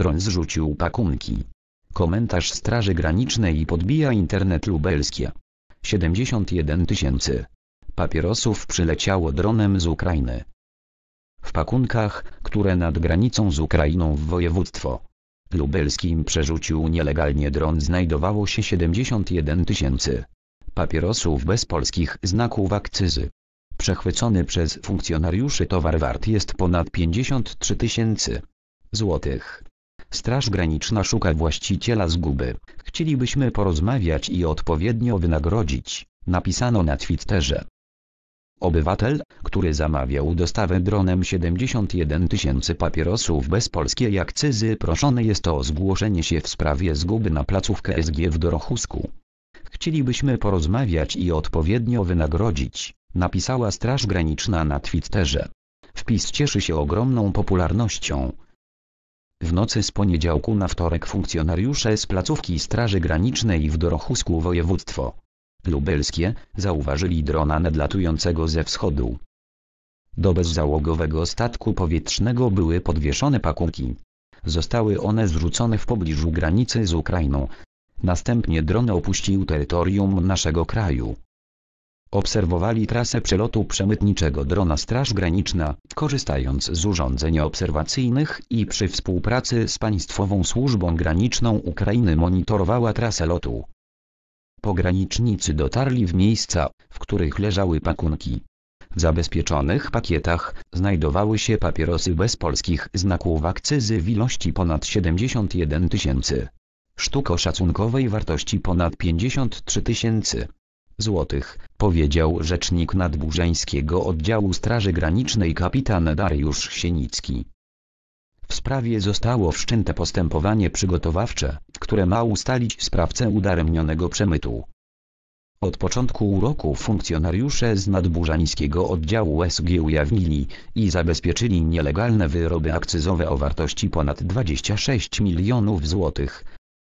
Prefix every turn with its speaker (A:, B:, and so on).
A: Droń zrzucił pakunki. Komentarz Straży Granicznej podbija internet lubelskie. 71 tysięcy papierosów przyleciało dronem z Ukrainy. W pakunkach, które nad granicą z Ukrainą w województwo lubelskim przerzucił nielegalnie dron znajdowało się 71 tysięcy papierosów bez polskich znaków akcyzy. Przechwycony przez funkcjonariuszy towar wart jest ponad 53 tysięcy złotych. Straż Graniczna szuka właściciela zguby. Chcielibyśmy porozmawiać i odpowiednio wynagrodzić, napisano na Twitterze. Obywatel, który zamawiał dostawę dronem 71 tysięcy papierosów bez polskiej akcyzy proszony jest o zgłoszenie się w sprawie zguby na placówkę SG w Dorochusku. Chcielibyśmy porozmawiać i odpowiednio wynagrodzić, napisała Straż Graniczna na Twitterze. Wpis cieszy się ogromną popularnością, w nocy z poniedziałku na wtorek funkcjonariusze z placówki Straży Granicznej w Dorochusku województwo lubelskie zauważyli drona nadlatującego ze wschodu. Do bezzałogowego statku powietrznego były podwieszone pakunki. Zostały one zrzucone w pobliżu granicy z Ukrainą. Następnie dron opuścił terytorium naszego kraju. Obserwowali trasę przelotu przemytniczego drona Straż Graniczna, korzystając z urządzeń obserwacyjnych i przy współpracy z Państwową Służbą Graniczną Ukrainy monitorowała trasę lotu. Pogranicznicy dotarli w miejsca, w których leżały pakunki. W zabezpieczonych pakietach znajdowały się papierosy bez polskich znaków akcyzy w ilości ponad 71 tysięcy. Sztuk o szacunkowej wartości ponad 53 tysięcy złotych, powiedział rzecznik Nadburzańskiego Oddziału Straży Granicznej kapitan Dariusz Sienicki. W sprawie zostało wszczęte postępowanie przygotowawcze, które ma ustalić sprawcę udaremnionego przemytu. Od początku roku funkcjonariusze z nadburzańskiego oddziału SG ujawnili i zabezpieczyli nielegalne wyroby akcyzowe o wartości ponad 26 milionów złotych,